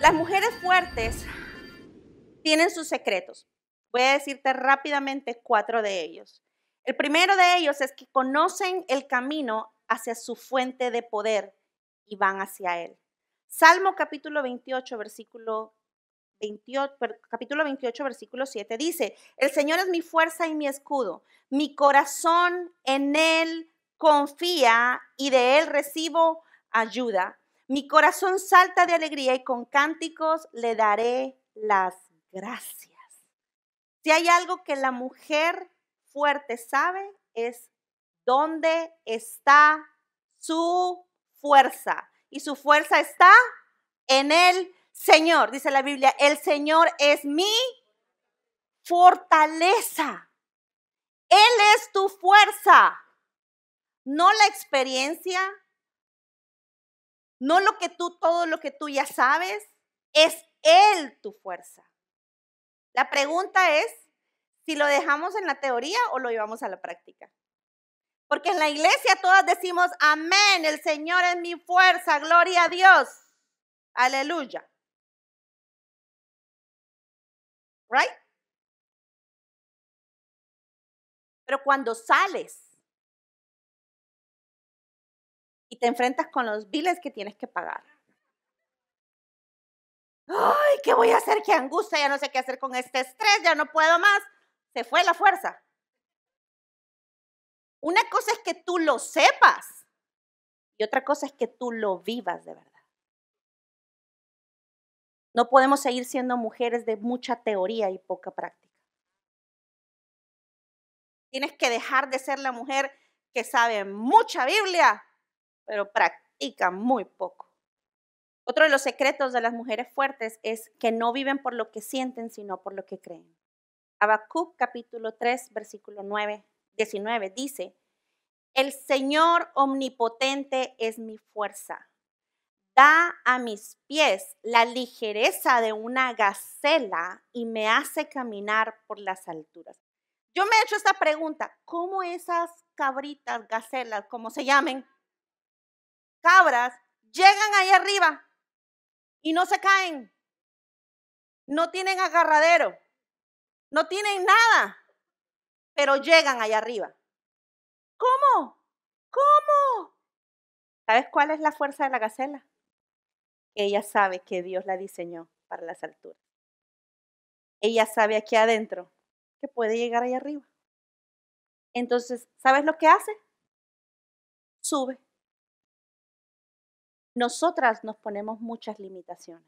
Las mujeres fuertes tienen sus secretos. Voy a decirte rápidamente cuatro de ellos. El primero de ellos es que conocen el camino hacia su fuente de poder y van hacia él. Salmo capítulo 28, versículo 28, capítulo 28, versículo 7 dice, el Señor es mi fuerza y mi escudo, mi corazón en Él confía y de Él recibo ayuda. Mi corazón salta de alegría y con cánticos le daré las gracias. Si hay algo que la mujer fuerte sabe es dónde está su fuerza. Y su fuerza está en el Señor. Dice la Biblia, el Señor es mi fortaleza. Él es tu fuerza. No la experiencia, no lo que tú, todo lo que tú ya sabes, es Él tu fuerza. La pregunta es si lo dejamos en la teoría o lo llevamos a la práctica. Porque en la iglesia todas decimos, amén, el Señor es mi fuerza, gloria a Dios, aleluya. ¿Right? Pero cuando sales te enfrentas con los biles que tienes que pagar. ¡Ay, qué voy a hacer! ¡Qué angustia! Ya no sé qué hacer con este estrés, ya no puedo más. Se fue la fuerza. Una cosa es que tú lo sepas y otra cosa es que tú lo vivas de verdad. No podemos seguir siendo mujeres de mucha teoría y poca práctica. Tienes que dejar de ser la mujer que sabe mucha Biblia, pero practica muy poco. Otro de los secretos de las mujeres fuertes es que no viven por lo que sienten, sino por lo que creen. Habacuc capítulo 3, versículo 9, 19 dice, El Señor omnipotente es mi fuerza. Da a mis pies la ligereza de una gacela y me hace caminar por las alturas. Yo me he hecho esta pregunta, ¿cómo esas cabritas, gacelas, como se llamen, cabras llegan ahí arriba y no se caen. No tienen agarradero. No tienen nada. Pero llegan ahí arriba. ¿Cómo? ¿Cómo? ¿Sabes cuál es la fuerza de la gacela? Ella sabe que Dios la diseñó para las alturas. Ella sabe aquí adentro que puede llegar ahí arriba. Entonces, ¿sabes lo que hace? Sube nosotras nos ponemos muchas limitaciones.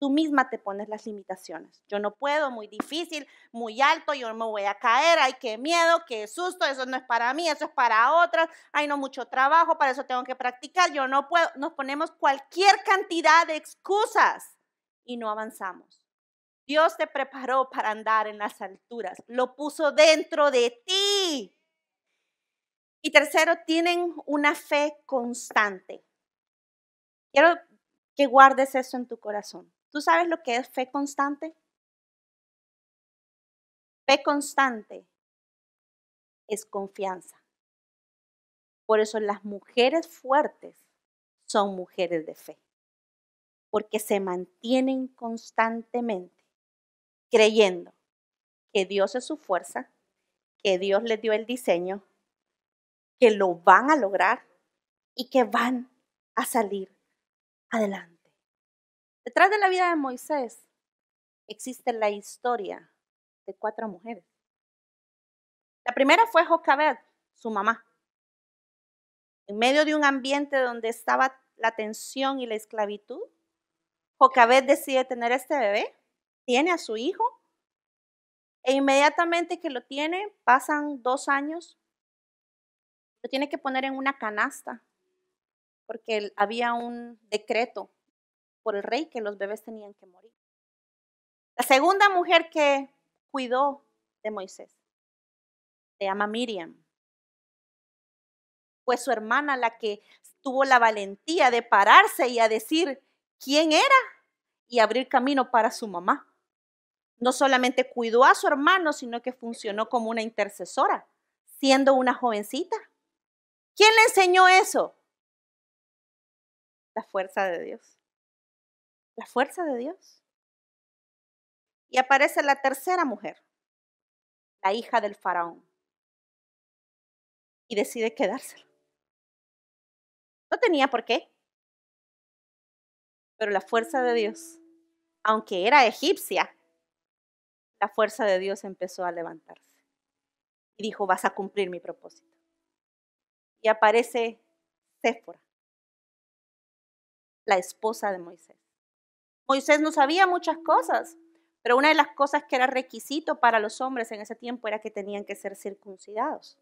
Tú misma te pones las limitaciones. Yo no puedo, muy difícil, muy alto, yo me voy a caer, ay, qué miedo, qué susto, eso no es para mí, eso es para otras, hay no mucho trabajo, para eso tengo que practicar, yo no puedo. Nos ponemos cualquier cantidad de excusas y no avanzamos. Dios te preparó para andar en las alturas, lo puso dentro de ti. Y tercero, tienen una fe constante. Quiero que guardes eso en tu corazón. ¿Tú sabes lo que es fe constante? Fe constante es confianza. Por eso las mujeres fuertes son mujeres de fe, porque se mantienen constantemente creyendo que Dios es su fuerza, que Dios les dio el diseño que lo van a lograr y que van a salir adelante. Detrás de la vida de Moisés existe la historia de cuatro mujeres. La primera fue Jocabed, su mamá. En medio de un ambiente donde estaba la tensión y la esclavitud, Jocabed decide tener este bebé, tiene a su hijo, e inmediatamente que lo tiene, pasan dos años, lo tiene que poner en una canasta, porque había un decreto por el rey que los bebés tenían que morir. La segunda mujer que cuidó de Moisés se llama Miriam. Fue su hermana la que tuvo la valentía de pararse y a decir quién era y abrir camino para su mamá. No solamente cuidó a su hermano, sino que funcionó como una intercesora, siendo una jovencita. ¿Quién le enseñó eso? La fuerza de Dios. La fuerza de Dios. Y aparece la tercera mujer, la hija del faraón. Y decide quedárselo. No tenía por qué. Pero la fuerza de Dios, aunque era egipcia, la fuerza de Dios empezó a levantarse. Y dijo, vas a cumplir mi propósito y aparece Séfora, la esposa de Moisés. Moisés no sabía muchas cosas, pero una de las cosas que era requisito para los hombres en ese tiempo era que tenían que ser circuncidados.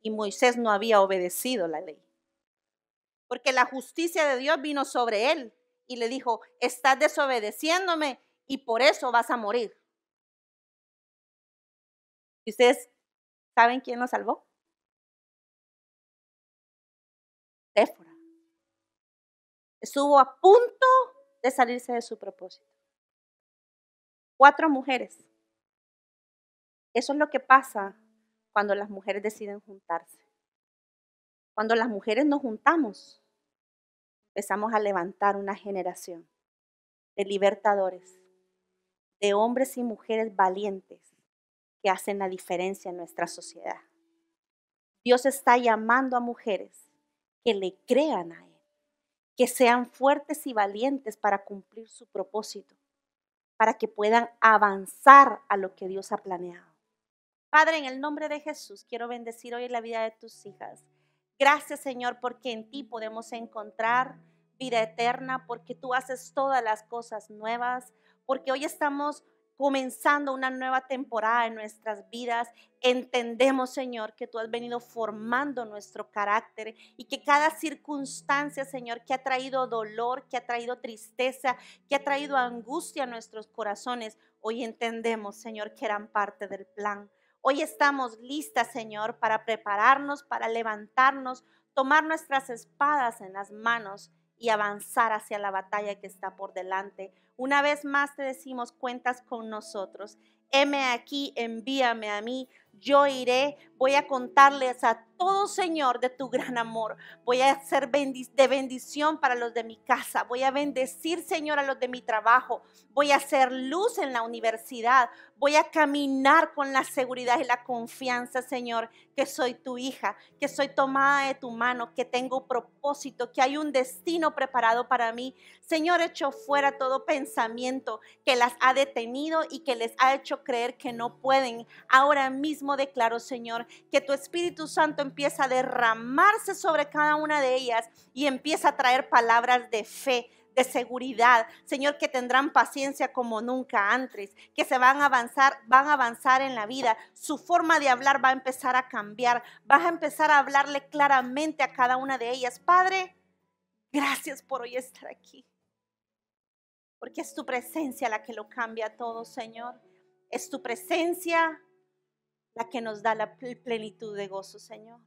Y Moisés no había obedecido la ley. Porque la justicia de Dios vino sobre él y le dijo, estás desobedeciéndome y por eso vas a morir. ¿Y ustedes saben quién lo salvó? Estuvo a punto de salirse de su propósito. Cuatro mujeres. Eso es lo que pasa cuando las mujeres deciden juntarse. Cuando las mujeres nos juntamos, empezamos a levantar una generación de libertadores, de hombres y mujeres valientes que hacen la diferencia en nuestra sociedad. Dios está llamando a mujeres que le crean a Él, que sean fuertes y valientes para cumplir su propósito, para que puedan avanzar a lo que Dios ha planeado. Padre, en el nombre de Jesús, quiero bendecir hoy la vida de tus hijas. Gracias, Señor, porque en ti podemos encontrar vida eterna, porque tú haces todas las cosas nuevas, porque hoy estamos comenzando una nueva temporada en nuestras vidas, entendemos, Señor, que tú has venido formando nuestro carácter y que cada circunstancia, Señor, que ha traído dolor, que ha traído tristeza, que ha traído angustia a nuestros corazones, hoy entendemos, Señor, que eran parte del plan. Hoy estamos listas, Señor, para prepararnos, para levantarnos, tomar nuestras espadas en las manos y avanzar hacia la batalla que está por delante una vez más te decimos, cuentas con nosotros. Heme aquí, envíame a mí yo iré, voy a contarles a todo Señor, de tu gran amor. Voy a ser de bendición para los de mi casa. Voy a bendecir, Señor, a los de mi trabajo. Voy a hacer luz en la universidad. Voy a caminar con la seguridad y la confianza, Señor, que soy tu hija, que soy tomada de tu mano, que tengo propósito, que hay un destino preparado para mí. Señor, echo fuera todo pensamiento que las ha detenido y que les ha hecho creer que no pueden. Ahora mismo declaro, Señor, que tu Espíritu Santo empieza a derramarse sobre cada una de ellas y empieza a traer palabras de fe, de seguridad, Señor, que tendrán paciencia como nunca antes, que se van a avanzar, van a avanzar en la vida, su forma de hablar va a empezar a cambiar, vas a empezar a hablarle claramente a cada una de ellas. Padre, gracias por hoy estar aquí, porque es tu presencia la que lo cambia todo, Señor. Es tu presencia la que nos da la plenitud de gozo, Señor.